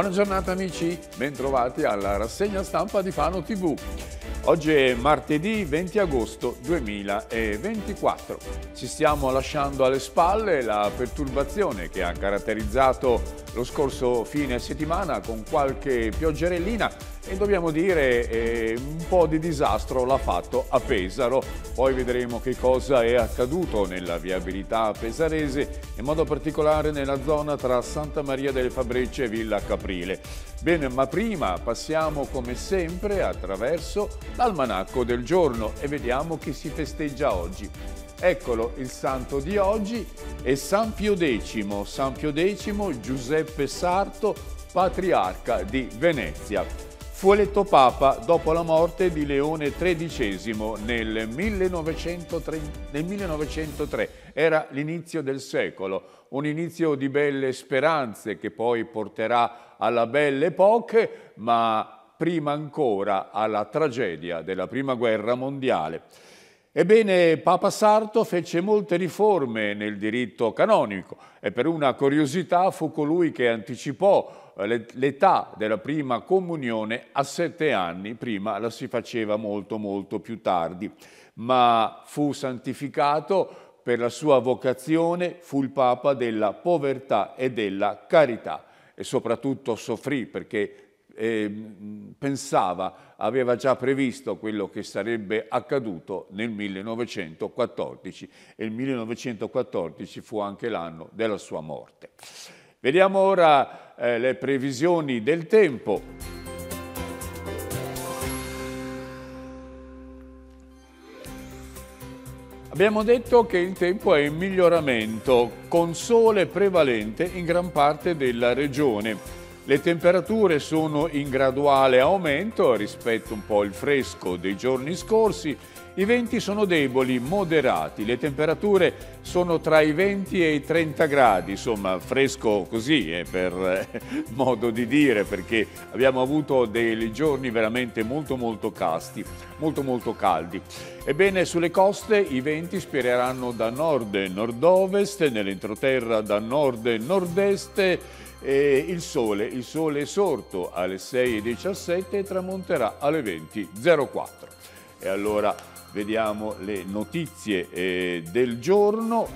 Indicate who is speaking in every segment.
Speaker 1: Buona giornata amici, bentrovati alla rassegna stampa di Fano TV. Oggi è martedì 20 agosto 2024 ci stiamo lasciando alle spalle la perturbazione che ha caratterizzato lo scorso fine settimana con qualche pioggerellina e dobbiamo dire eh, un po' di disastro l'ha fatto a Pesaro. Poi vedremo che cosa è accaduto nella viabilità pesarese, in modo particolare nella zona tra Santa Maria delle Fabrecce e Villa Caprile. Bene, ma prima passiamo come sempre attraverso l'almanacco del giorno e vediamo chi si festeggia oggi. Eccolo il santo di oggi è San Pio X, San Pio X Giuseppe Sarto, patriarca di Venezia. Fu eletto papa dopo la morte di Leone XIII nel 1903. Nel 1903. Era l'inizio del secolo, un inizio di belle speranze che poi porterà alla belle epoche, ma prima ancora alla tragedia della Prima Guerra Mondiale. Ebbene, Papa Sarto fece molte riforme nel diritto canonico e per una curiosità fu colui che anticipò eh, l'età della prima comunione a sette anni, prima la si faceva molto molto più tardi, ma fu santificato per la sua vocazione, fu il Papa della povertà e della carità e soprattutto soffrì perché eh, pensava, aveva già previsto quello che sarebbe accaduto nel 1914 e il 1914 fu anche l'anno della sua morte. Vediamo ora eh, le previsioni del tempo. Abbiamo detto che il tempo è in miglioramento, con sole prevalente in gran parte della regione. Le temperature sono in graduale aumento rispetto un po' al fresco dei giorni scorsi. I venti sono deboli, moderati. Le temperature sono tra i 20 e i 30 gradi, insomma fresco così eh, per modo di dire, perché abbiamo avuto dei giorni veramente molto molto casti, molto molto caldi. Ebbene, sulle coste i venti spireranno da nord e nord-ovest, nell'entroterra da nord e nord-est e il sole, il sole è sorto alle 6.17 e tramonterà alle 20.04. E allora vediamo le notizie eh, del giorno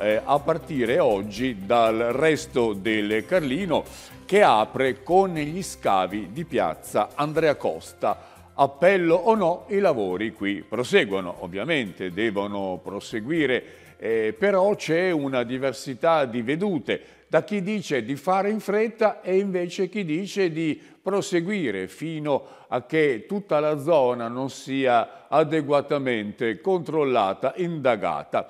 Speaker 1: eh, a partire oggi dal resto del Carlino che apre con gli scavi di piazza Andrea Costa appello o no, i lavori qui proseguono. Ovviamente devono proseguire eh, però c'è una diversità di vedute da chi dice di fare in fretta e invece chi dice di proseguire fino a che tutta la zona non sia adeguatamente controllata, indagata.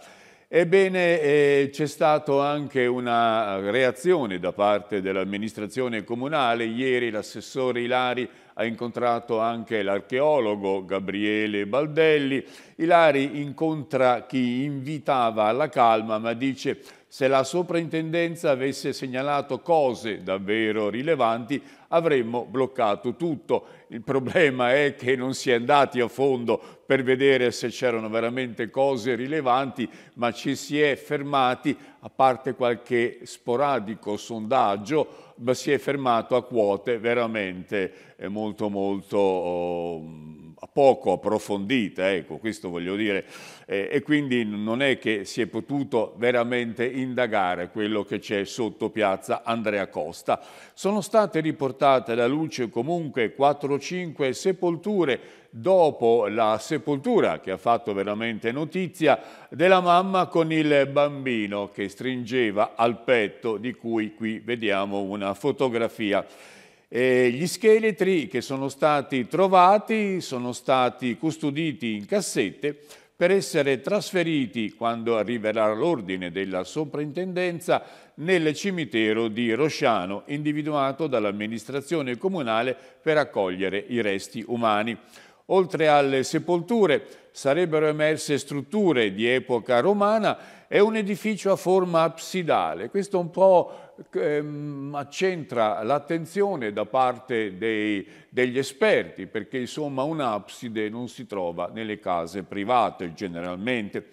Speaker 1: Ebbene, eh, c'è stata anche una reazione da parte dell'amministrazione comunale. Ieri l'assessore Ilari ha incontrato anche l'archeologo Gabriele Baldelli. Ilari incontra chi invitava alla calma ma dice se la soprintendenza avesse segnalato cose davvero rilevanti avremmo bloccato tutto. Il problema è che non si è andati a fondo per vedere se c'erano veramente cose rilevanti, ma ci si è fermati a parte qualche sporadico sondaggio, ma si è fermato a quote veramente eh, molto molto oh, poco approfondita, ecco, questo voglio dire, eh, e quindi non è che si è potuto veramente indagare quello che c'è sotto piazza Andrea Costa. Sono state riportate alla luce comunque 4-5 sepolture dopo la sepoltura che ha fatto veramente notizia della mamma con il bambino che stringeva al petto di cui qui vediamo una fotografia. E gli scheletri che sono stati trovati sono stati custoditi in cassette per essere trasferiti, quando arriverà l'ordine della soprintendenza, nel cimitero di Rosciano, individuato dall'amministrazione comunale per accogliere i resti umani. Oltre alle sepolture sarebbero emerse strutture di epoca romana e un edificio a forma absidale. Questo un po' ehm, accentra l'attenzione da parte dei, degli esperti, perché insomma un'abside non si trova nelle case private generalmente.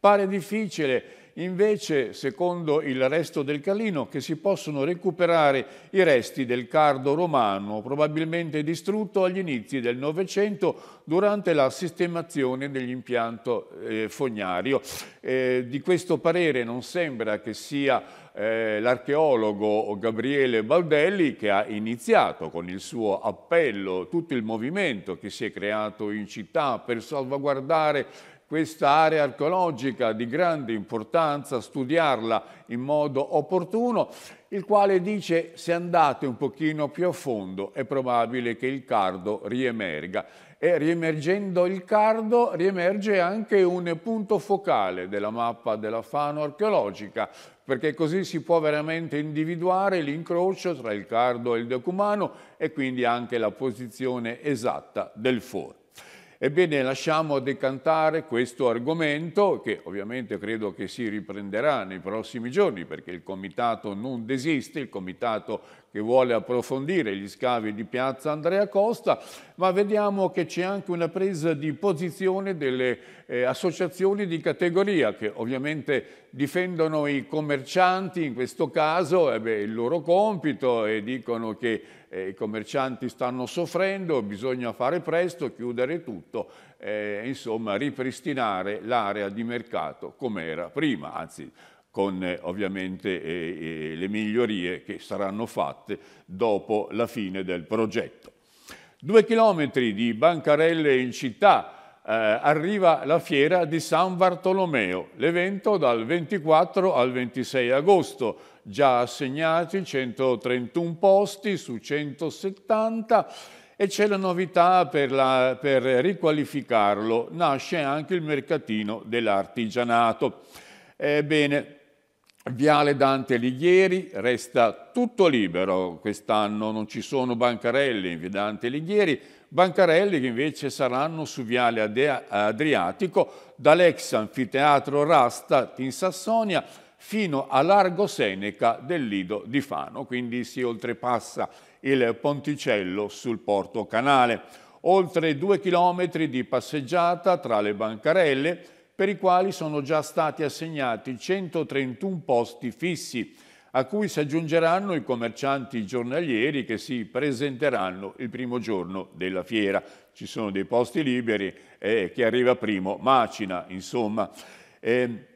Speaker 1: Pare difficile Invece, secondo il resto del Calino, che si possono recuperare i resti del cardo romano, probabilmente distrutto agli inizi del Novecento durante la sistemazione dell'impianto eh, fognario. Eh, di questo parere non sembra che sia eh, l'archeologo Gabriele Baldelli che ha iniziato con il suo appello tutto il movimento che si è creato in città per salvaguardare questa area archeologica di grande importanza, studiarla in modo opportuno, il quale dice se andate un pochino più a fondo è probabile che il cardo riemerga e riemergendo il cardo riemerge anche un punto focale della mappa della Fano archeologica perché così si può veramente individuare l'incrocio tra il cardo e il decumano e quindi anche la posizione esatta del forno. Ebbene, lasciamo decantare questo argomento, che ovviamente credo che si riprenderà nei prossimi giorni, perché il Comitato non desiste, il Comitato che vuole approfondire gli scavi di piazza Andrea Costa, ma vediamo che c'è anche una presa di posizione delle eh, associazioni di categoria che ovviamente difendono i commercianti, in questo caso eh il loro compito e dicono che eh, i commercianti stanno soffrendo, bisogna fare presto, chiudere tutto, eh, insomma ripristinare l'area di mercato come era prima, anzi con eh, ovviamente eh, eh, le migliorie che saranno fatte dopo la fine del progetto. Due chilometri di Bancarelle in città eh, arriva la fiera di San Bartolomeo, l'evento dal 24 al 26 agosto, già assegnati 131 posti su 170 e c'è la novità per, la, per riqualificarlo, nasce anche il mercatino dell'artigianato. Ebbene, Viale Dante Alighieri resta tutto libero, quest'anno non ci sono bancarelli in via Dante Alighieri, bancarelli che invece saranno su Viale Adriatico dall'ex anfiteatro Rasta in Sassonia fino a Largo Seneca del Lido di Fano, quindi si oltrepassa il ponticello sul porto canale. Oltre due chilometri di passeggiata tra le bancarelle, per i quali sono già stati assegnati 131 posti fissi, a cui si aggiungeranno i commercianti giornalieri che si presenteranno il primo giorno della fiera. Ci sono dei posti liberi e eh, chi arriva primo macina, insomma. Eh,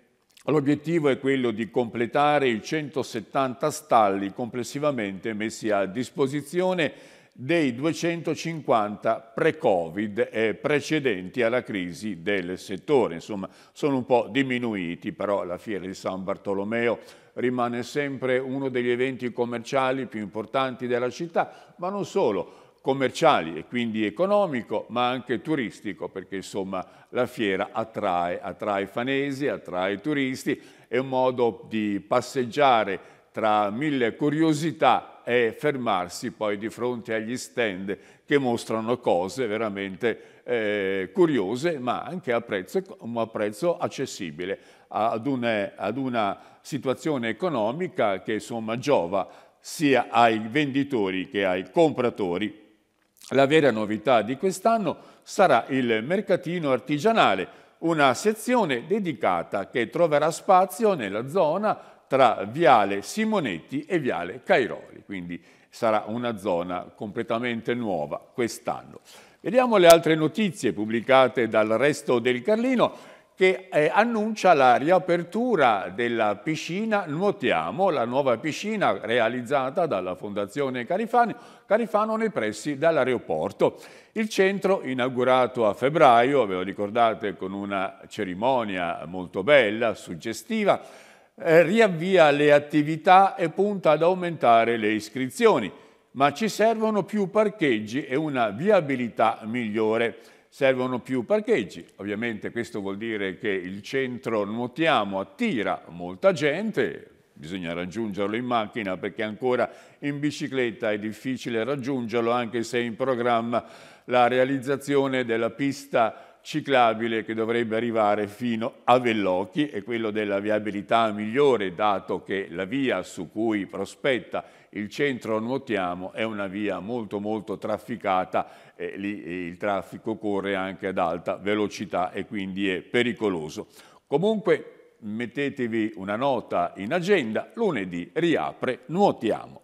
Speaker 1: L'obiettivo è quello di completare i 170 stalli complessivamente messi a disposizione dei 250 pre-Covid eh, precedenti alla crisi del settore. Insomma, sono un po' diminuiti, però la Fiera di San Bartolomeo rimane sempre uno degli eventi commerciali più importanti della città, ma non solo commerciali e quindi economico, ma anche turistico, perché insomma la fiera attrae, attrae fanesi, attrae turisti, è un modo di passeggiare tra mille curiosità e fermarsi poi di fronte agli stand che mostrano cose veramente eh, curiose ma anche a prezzo, a prezzo accessibile ad una, ad una, situazione economica che insomma giova sia ai venditori che ai compratori. La vera novità di quest'anno sarà il mercatino artigianale, una sezione dedicata che troverà spazio nella zona tra Viale Simonetti e Viale Cairo quindi sarà una zona completamente nuova quest'anno. Vediamo le altre notizie pubblicate dal resto del Carlino che eh, annuncia la riapertura della piscina Nuotiamo, la nuova piscina realizzata dalla Fondazione Carifano, Carifano nei pressi dell'aeroporto. Il centro, inaugurato a febbraio, ve lo ricordate, con una cerimonia molto bella, suggestiva, eh, riavvia le attività e punta ad aumentare le iscrizioni, ma ci servono più parcheggi e una viabilità migliore. Servono più parcheggi, ovviamente questo vuol dire che il centro Nuotiamo attira molta gente, bisogna raggiungerlo in macchina perché ancora in bicicletta è difficile raggiungerlo anche se in programma la realizzazione della pista ciclabile che dovrebbe arrivare fino a Vellocchi e quello della viabilità migliore dato che la via su cui prospetta il centro Nuotiamo è una via molto molto trafficata e lì il traffico corre anche ad alta velocità e quindi è pericoloso. Comunque mettetevi una nota in agenda, lunedì riapre Nuotiamo.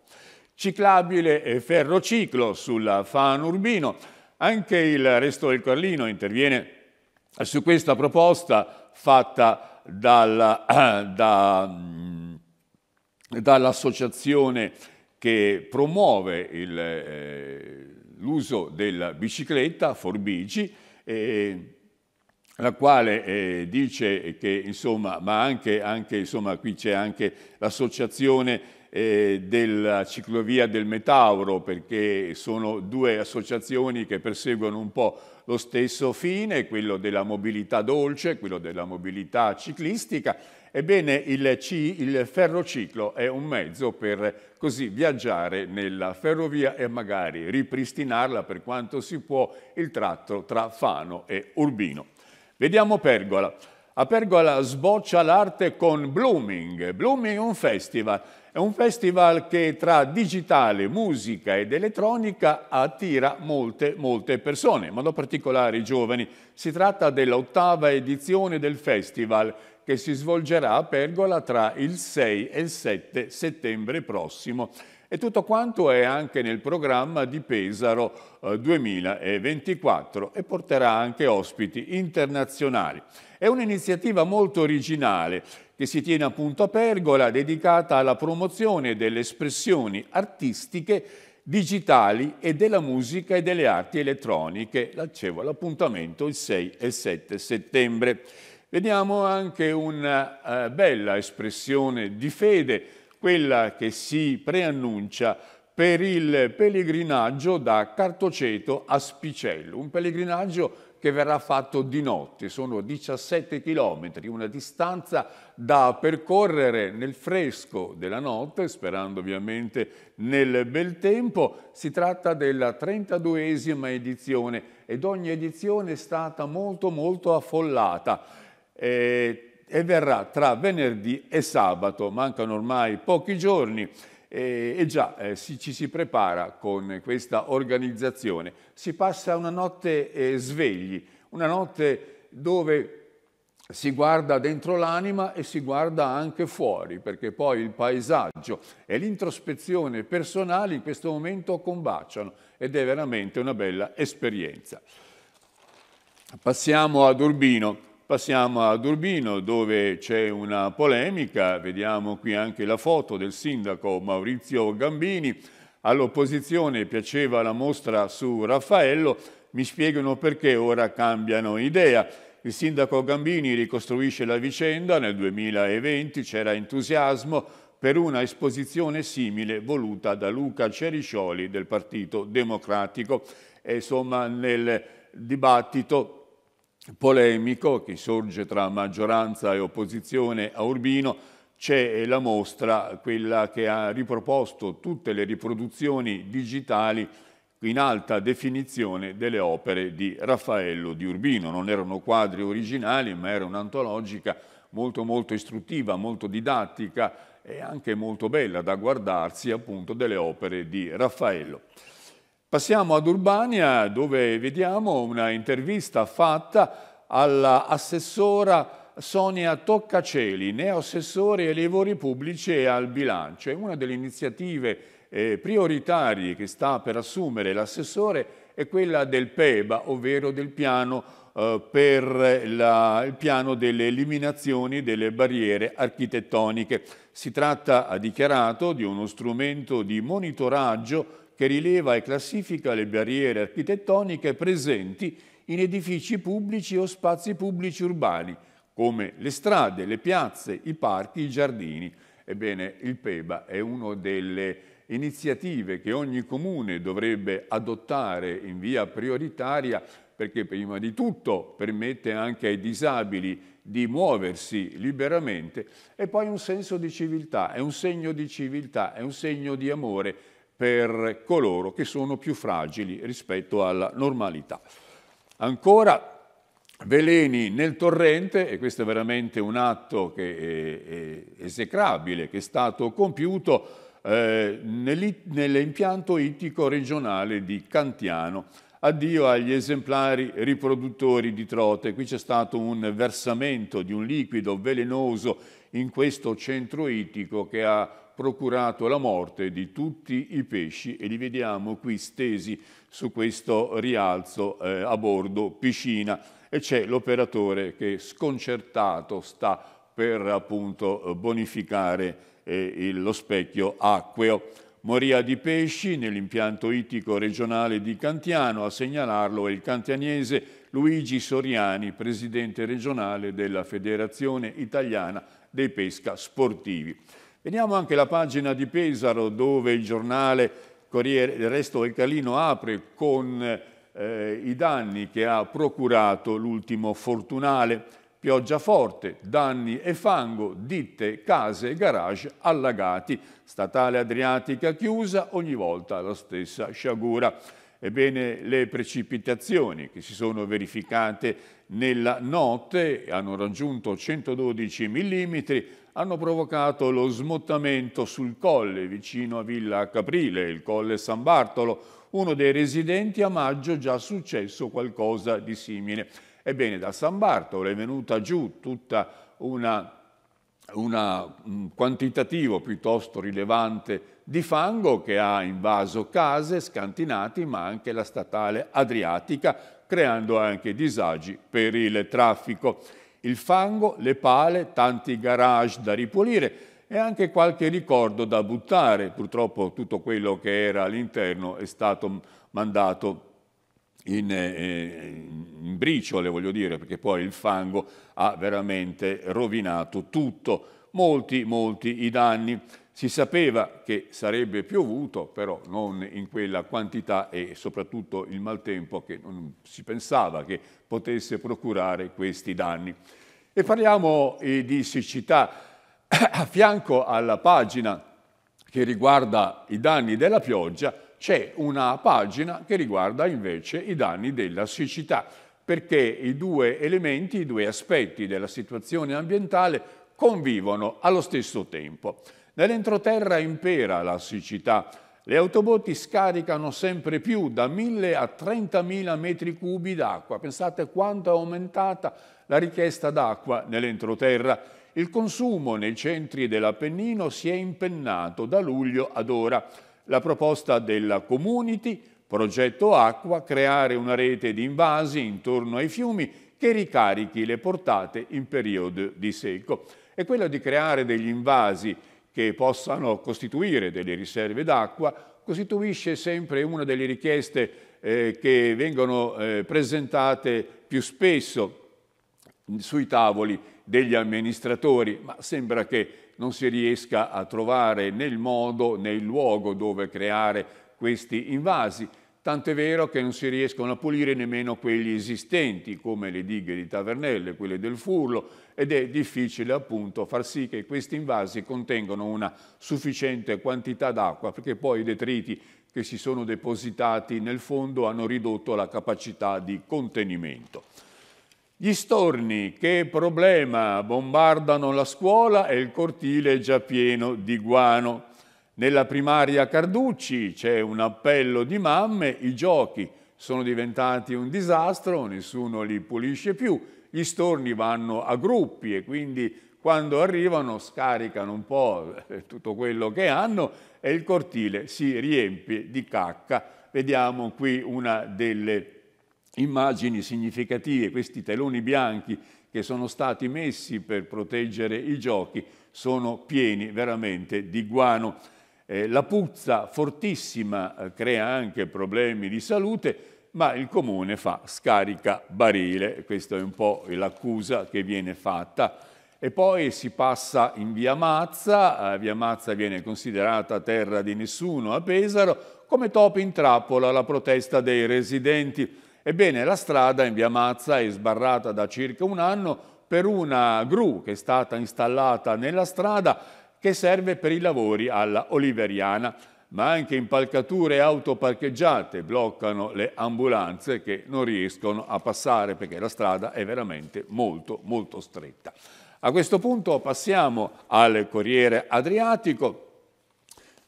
Speaker 1: Ciclabile e ferrociclo sulla Fan Urbino anche il Resto del Carlino interviene su questa proposta fatta dal, da, mm, dall'associazione che promuove il, eh, l'uso della bicicletta, Forbici, eh, la quale eh, dice che, insomma, ma anche, anche insomma, qui c'è anche l'associazione eh, della ciclovia del Metauro, perché sono due associazioni che perseguono un po' lo stesso fine, quello della mobilità dolce, quello della mobilità ciclistica. Ebbene, il, ci, il ferrociclo è un mezzo per così viaggiare nella ferrovia e magari ripristinarla per quanto si può il tratto tra Fano e Urbino. Vediamo Pergola. A Pergola sboccia l'arte con Blooming. Blooming è un festival è un festival che tra digitale, musica ed elettronica attira molte, molte persone, in modo particolare i giovani. Si tratta dell'ottava edizione del festival che si svolgerà a Pergola tra il 6 e il 7 settembre prossimo. E tutto quanto è anche nel programma di Pesaro 2024 eh, e porterà anche ospiti internazionali. È un'iniziativa molto originale che si tiene appunto a Pergola, dedicata alla promozione delle espressioni artistiche digitali e della musica e delle arti elettroniche. L'accevo all'appuntamento il 6 e 7 settembre. Vediamo anche una eh, bella espressione di fede, quella che si preannuncia per il pellegrinaggio da Cartoceto a Spicello, un pellegrinaggio che verrà fatto di notte. Sono 17 chilometri, una distanza da percorrere nel fresco della notte, sperando ovviamente nel bel tempo. Si tratta della 32esima edizione ed ogni edizione è stata molto molto affollata. Eh, e verrà tra venerdì e sabato, mancano ormai pochi giorni. E, e già eh, si, ci si prepara con questa organizzazione, si passa una notte eh, svegli, una notte dove si guarda dentro l'anima e si guarda anche fuori, perché poi il paesaggio e l'introspezione personale in questo momento combaciano ed è veramente una bella esperienza. Passiamo ad Urbino. Passiamo ad Urbino dove c'è una polemica, vediamo qui anche la foto del sindaco Maurizio Gambini, all'opposizione piaceva la mostra su Raffaello, mi spiegano perché ora cambiano idea. Il sindaco Gambini ricostruisce la vicenda, nel 2020 c'era entusiasmo per una esposizione simile voluta da Luca Ceriscioli del Partito Democratico. E, insomma nel dibattito polemico che sorge tra maggioranza e opposizione a Urbino, c'è eh, la mostra, quella che ha riproposto tutte le riproduzioni digitali in alta definizione delle opere di Raffaello di Urbino. Non erano quadri originali, ma era un'antologica molto molto istruttiva, molto didattica e anche molto bella da guardarsi appunto delle opere di Raffaello. Passiamo ad Urbania dove vediamo una intervista fatta all'assessora Sonia Toccaceli, neoassessore ai lavori pubblici e al bilancio. È una delle iniziative eh, prioritarie che sta per assumere l'assessore è quella del PEBA, ovvero del piano eh, per la, il piano delle eliminazioni delle barriere architettoniche. Si tratta, ha dichiarato, di uno strumento di monitoraggio che rileva e classifica le barriere architettoniche presenti in edifici pubblici o spazi pubblici urbani, come le strade, le piazze, i parchi, i giardini. Ebbene, il PEBA è una delle iniziative che ogni comune dovrebbe adottare in via prioritaria perché prima di tutto permette anche ai disabili di muoversi liberamente e poi un senso di civiltà, è un segno di civiltà, è un segno di amore per coloro che sono più fragili rispetto alla normalità. Ancora veleni nel torrente, e questo è veramente un atto che è, è esecrabile, che è stato compiuto eh, nell'impianto ittico regionale di Cantiano. Addio agli esemplari riproduttori di trote. Qui c'è stato un versamento di un liquido velenoso in questo centro ittico che ha procurato la morte di tutti i pesci e li vediamo qui stesi su questo rialzo eh, a bordo piscina e c'è l'operatore che sconcertato sta per appunto bonificare eh, lo specchio acqueo. Moria di pesci nell'impianto ittico regionale di Cantiano, a segnalarlo è il cantianese Luigi Soriani, presidente regionale della Federazione Italiana dei Pesca Sportivi. Veniamo anche alla pagina di Pesaro dove il giornale Corriere, del resto del Calino apre con eh, i danni che ha procurato l'ultimo fortunale. Pioggia forte, danni e fango, ditte, case garage allagati. Statale Adriatica chiusa, ogni volta la stessa sciagura. Ebbene, le precipitazioni che si sono verificate nella notte hanno raggiunto 112 mm, hanno provocato lo smottamento sul colle vicino a Villa Caprile, il colle San Bartolo, uno dei residenti a maggio già successo qualcosa di simile. Ebbene, da San Bartolo è venuta giù tutta una una, un quantitativo piuttosto rilevante di fango che ha invaso case, scantinati, ma anche la statale adriatica, creando anche disagi per il traffico il fango, le pale, tanti garage da ripulire e anche qualche ricordo da buttare. Purtroppo tutto quello che era all'interno è stato mandato in, eh, in, briciole, voglio dire, perché poi il fango ha veramente rovinato tutto. Molti, molti i danni. Si sapeva che sarebbe piovuto, però non in quella quantità e soprattutto il maltempo che non si pensava che potesse procurare questi danni. E parliamo eh, di siccità. A fianco alla pagina che riguarda i danni della pioggia c'è una pagina che riguarda invece i danni della siccità, perché i due elementi, i due aspetti della situazione ambientale convivono allo stesso tempo. Nell'entroterra impera la siccità. Le autoboti scaricano sempre più, da 1.000 a 30.000 metri cubi d'acqua. Pensate quanto è aumentata la richiesta d'acqua nell'entroterra. Il consumo nei centri dell'Appennino si è impennato da luglio ad ora. La proposta della Community, progetto acqua, creare una rete di invasi intorno ai fiumi che ricarichi le portate in periodo di secco. È quella di creare degli invasi che possano costituire delle riserve d'acqua, costituisce sempre una delle richieste eh, che vengono eh, presentate più spesso sui tavoli degli amministratori, ma sembra che non si riesca a trovare né il modo né il luogo dove creare questi invasi. Tant'è vero che non si riescono a pulire nemmeno quelli esistenti, come le dighe di Tavernelle, quelle del Furlo, ed è difficile appunto far sì che questi invasi contengano una sufficiente quantità d'acqua, perché poi i detriti che si sono depositati nel fondo hanno ridotto la capacità di contenimento. Gli storni che problema bombardano la scuola e il cortile è già pieno di guano. Nella primaria Carducci c'è un appello di mamme, i giochi sono diventati un disastro, nessuno li pulisce più, gli storni vanno a gruppi e quindi quando arrivano scaricano un po' tutto quello che hanno e il cortile si riempie di cacca. Vediamo qui una delle immagini significative, questi teloni bianchi che sono stati messi per proteggere i giochi sono pieni veramente di guano. Eh, la puzza fortissima eh, crea anche problemi di salute, ma il comune fa scarica barile, questa è un po' l'accusa che viene fatta. E poi si passa in via Mazza, eh, via Mazza viene considerata terra di nessuno a Pesaro, come topo in trappola la protesta dei residenti. Ebbene, la strada in via Mazza è sbarrata da circa un anno per una gru che è stata installata nella strada che serve per i lavori alla Oliveriana, ma anche impalcature e auto parcheggiate bloccano le ambulanze che non riescono a passare perché la strada è veramente molto molto stretta. A questo punto passiamo al Corriere Adriatico,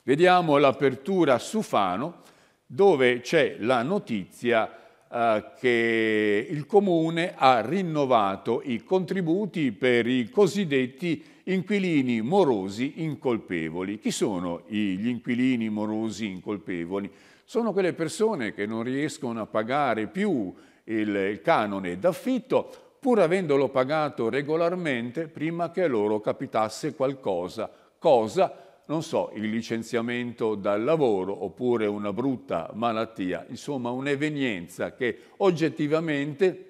Speaker 1: vediamo l'apertura su Fano dove c'è la notizia eh, che il Comune ha rinnovato i contributi per i cosiddetti inquilini morosi incolpevoli. Chi sono gli inquilini morosi incolpevoli? Sono quelle persone che non riescono a pagare più il canone d'affitto pur avendolo pagato regolarmente prima che a loro capitasse qualcosa, cosa non so, il licenziamento dal lavoro oppure una brutta malattia, insomma un'evenienza che oggettivamente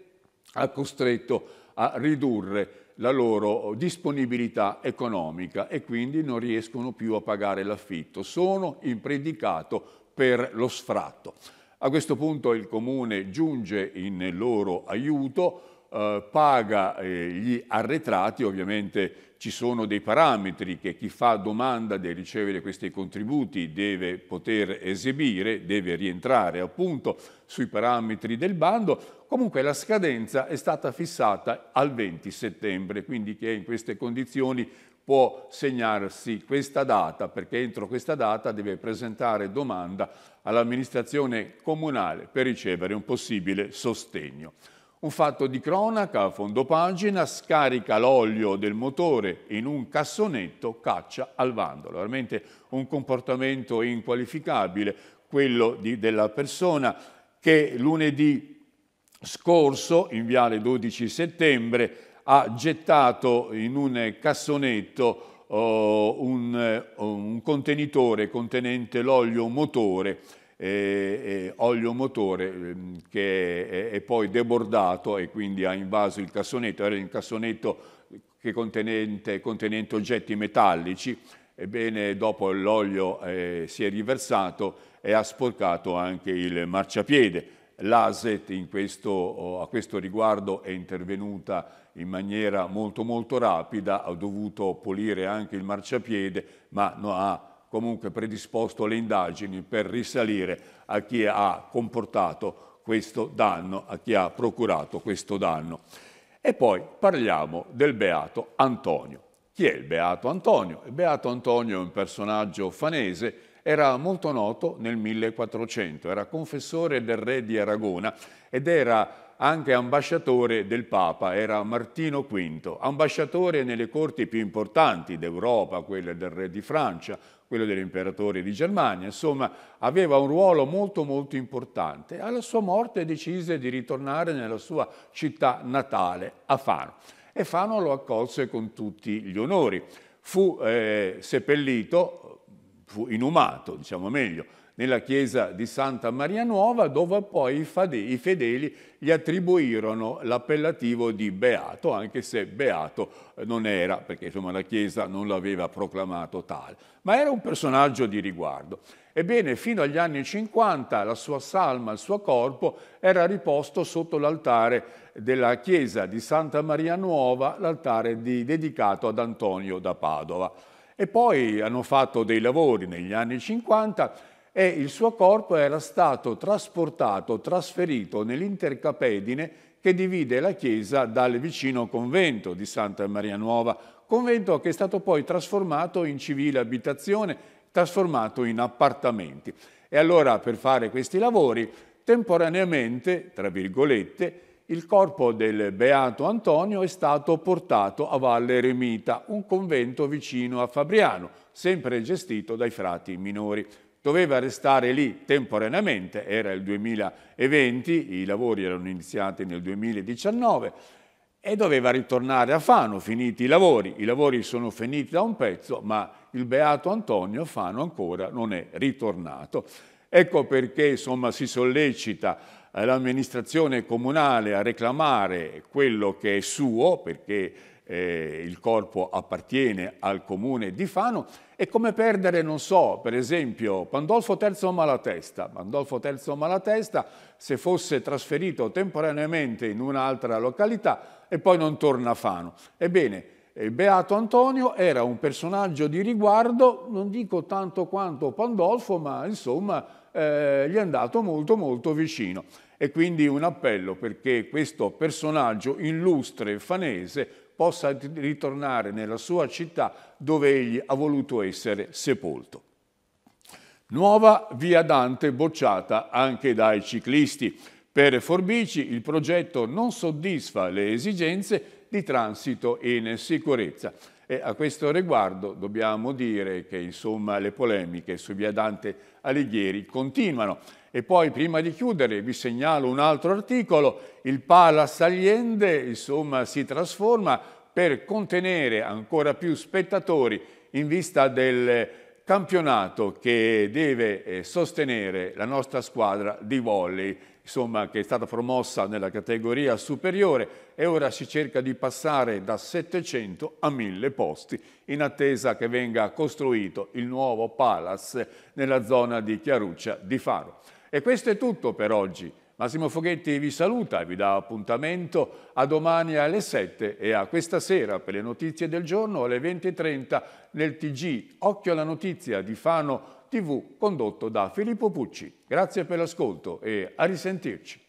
Speaker 1: ha costretto a ridurre la loro disponibilità economica e quindi non riescono più a pagare l'affitto, sono impredicato per lo sfratto. A questo punto il comune giunge in loro aiuto, eh, paga eh, gli arretrati, ovviamente ci sono dei parametri che chi fa domanda di ricevere questi contributi deve poter esibire, deve rientrare appunto sui parametri del bando. Comunque la scadenza è stata fissata al 20 settembre, quindi chi è in queste condizioni può segnarsi questa data perché entro questa data deve presentare domanda all'amministrazione comunale per ricevere un possibile sostegno. Un fatto di cronaca fondo pagina scarica l'olio del motore in un cassonetto, caccia al vandolo. Veramente un comportamento inqualificabile quello di, della persona che lunedì scorso, in viale 12 settembre, ha gettato in un cassonetto oh, un, un contenitore contenente l'olio motore eh, olio motore ehm, che è, poi debordato e quindi ha invaso il cassonetto, era il cassonetto contenente, contenente oggetti metallici, ebbene dopo l'olio eh, si è riversato e ha sporcato anche il marciapiede. L'ASET a questo riguardo è intervenuta in maniera molto molto rapida, ha dovuto pulire anche il marciapiede, ma no, ha comunque predisposto le indagini per risalire a chi ha comportato questo danno, a chi ha procurato questo danno. E poi parliamo del Beato Antonio. Chi è il Beato Antonio? Il Beato Antonio è un personaggio fanese, era molto noto nel 1400, era confessore del re di Aragona ed era anche ambasciatore del Papa, era Martino V, ambasciatore nelle corti più importanti d'Europa, quelle del re di Francia, quello dell'imperatore di Germania, insomma aveva un ruolo molto molto importante. Alla sua morte decise di ritornare nella sua città natale, a Fano, e Fano lo accolse con tutti gli onori. Fu eh, seppellito fu inumato, diciamo meglio, nella chiesa di Santa Maria Nuova, dove poi i fedeli gli attribuirono l'appellativo di beato, anche se beato eh, non era, perché insomma, la chiesa non l'aveva proclamato tale, ma era un personaggio di riguardo. Ebbene, fino agli anni 50 la sua salma, il suo corpo, era riposto sotto l'altare della chiesa di Santa Maria Nuova, l'altare dedicato ad Antonio da Padova. E poi hanno fatto dei lavori negli anni 50 e il suo corpo era stato trasportato, trasferito nell'intercapedine che divide la chiesa dal vicino convento di Santa Maria Nuova, convento che è stato poi trasformato in civile abitazione, trasformato in appartamenti. E allora per fare questi lavori temporaneamente, tra virgolette, il corpo del beato Antonio è stato portato a Valle Remita, un convento vicino a Fabriano, sempre gestito dai frati minori. Doveva restare lì temporaneamente, era il 2020, i lavori erano iniziati nel 2019 e doveva ritornare a Fano, finiti i lavori. I lavori sono finiti da un pezzo, ma il beato Antonio Fano ancora non è ritornato. Ecco perché insomma, si sollecita l'amministrazione comunale a reclamare quello che è suo, perché eh, il corpo appartiene al comune di Fano, e come perdere, non so, per esempio Pandolfo III Malatesta. Pandolfo III Malatesta, se fosse trasferito temporaneamente in un'altra località e poi non torna a Fano. Ebbene, eh, Beato Antonio era un personaggio di riguardo, non dico tanto quanto Pandolfo, ma insomma eh, gli è andato molto molto vicino. E quindi un appello perché questo personaggio illustre fanese possa ritornare nella sua città dove egli ha voluto essere sepolto. Nuova via Dante bocciata anche dai ciclisti. Per Forbici il progetto non soddisfa le esigenze di transito in sicurezza. E a questo riguardo dobbiamo dire che insomma, le polemiche su via Dante Alighieri continuano e poi, prima di chiudere, vi segnalo un altro articolo, il Palace Allende, insomma, si trasforma per contenere ancora più spettatori in vista del campionato che deve eh, sostenere la nostra squadra di volley, insomma, che è stata promossa nella categoria superiore e ora si cerca di passare da 700 a 1000 posti in attesa che venga costruito il nuovo Palace nella zona di Chiaruccia di Faro. E questo è tutto per oggi. Massimo Foghetti vi saluta e vi dà appuntamento a domani alle 7 e a questa sera per le notizie del giorno alle 20.30 nel TG Occhio alla notizia di Fano TV condotto da Filippo Pucci. Grazie per l'ascolto e a risentirci.